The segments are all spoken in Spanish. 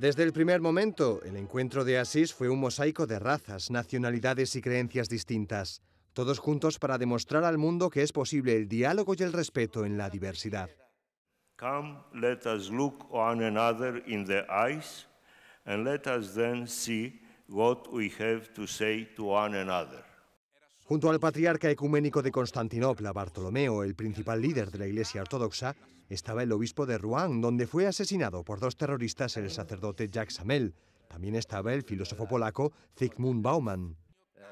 Desde el primer momento, el encuentro de Asís fue un mosaico de razas, nacionalidades y creencias distintas, todos juntos para demostrar al mundo que es posible el diálogo y el respeto en la diversidad. Come, let us look one another in the eyes and let us then see what we have to say to one another. Junto al patriarca ecuménico de Constantinopla, Bartolomeo, el principal líder de la Iglesia Ortodoxa, estaba el obispo de Rouen, donde fue asesinado por dos terroristas el sacerdote Jacques Samel. También estaba el filósofo polaco Zygmunt Bauman.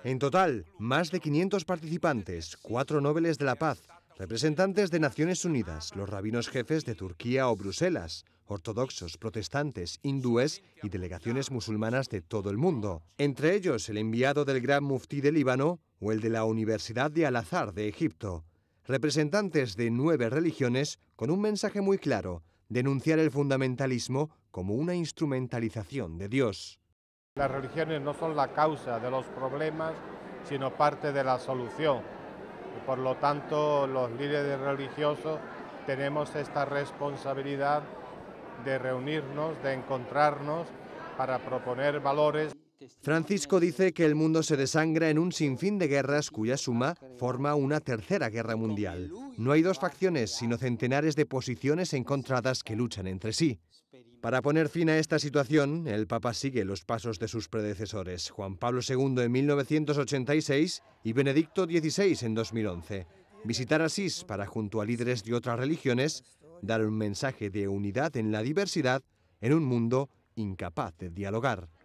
En total, más de 500 participantes, cuatro nobles de la paz, representantes de Naciones Unidas, los rabinos jefes de Turquía o Bruselas, ortodoxos, protestantes, hindúes y delegaciones musulmanas de todo el mundo. Entre ellos, el enviado del gran muftí de Líbano, o el de la Universidad de Al-Azhar de Egipto, representantes de nueve religiones con un mensaje muy claro, denunciar el fundamentalismo como una instrumentalización de Dios. Las religiones no son la causa de los problemas, sino parte de la solución. por lo tanto, los líderes religiosos tenemos esta responsabilidad de reunirnos, de encontrarnos para proponer valores. Francisco dice que el mundo se desangra en un sinfín de guerras cuya suma forma una tercera guerra mundial. No hay dos facciones, sino centenares de posiciones encontradas que luchan entre sí. Para poner fin a esta situación, el Papa sigue los pasos de sus predecesores, Juan Pablo II en 1986 y Benedicto XVI en 2011. Visitar Asís para, junto a líderes de otras religiones, dar un mensaje de unidad en la diversidad en un mundo incapaz de dialogar.